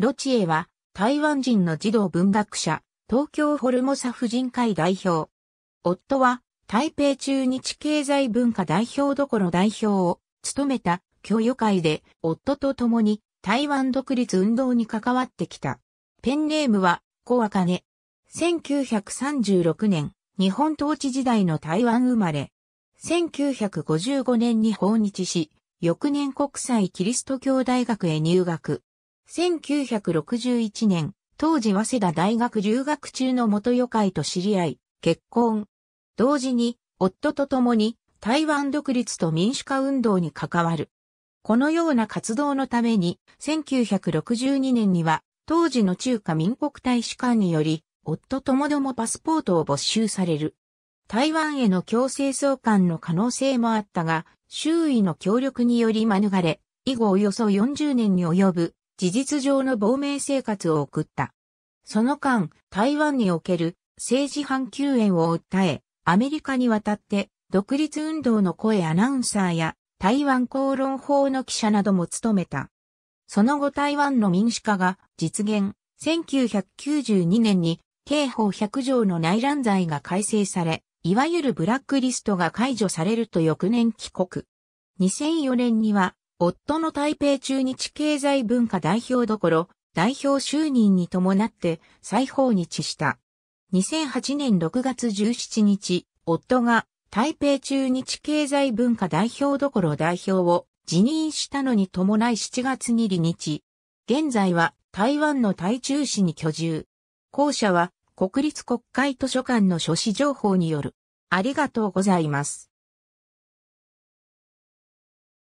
ロチエは、台湾人の児童文学者、東京ホルモサ婦人会代表。夫は、台北中日経済文化代表どころ代表を務めた教与会で夫と共に台湾独立運動に関わってきた。ペンネームは小根。1936年、日本統治時代の台湾生まれ。1955年に訪日し、翌年国際キリスト教大学へ入学。1961年、当時早稲田大学留学中の元予会と知り合い、結婚。同時に、夫と共に、台湾独立と民主化運動に関わる。このような活動のために、1962年には、当時の中華民国大使館により、夫ともどもパスポートを没収される。台湾への強制送還の可能性もあったが、周囲の協力により免れ、以後およそ40年に及ぶ事実上の亡命生活を送った。その間、台湾における政治反救援を訴え、アメリカに渡って独立運動の声アナウンサーや台湾公論法の記者なども務めた。その後台湾の民主化が実現、1992年に刑法100条の内乱罪が改正され、いわゆるブラックリストが解除されると翌年帰国。2004年には夫の台北中日経済文化代表どころ、代表就任に伴って再訪日した。2008年6月17日、夫が台北中日経済文化代表どころ代表を辞任したのに伴い7月に離日。現在は台湾の台中市に居住。校舎は国立国会図書館の書誌情報による。ありがとうございます。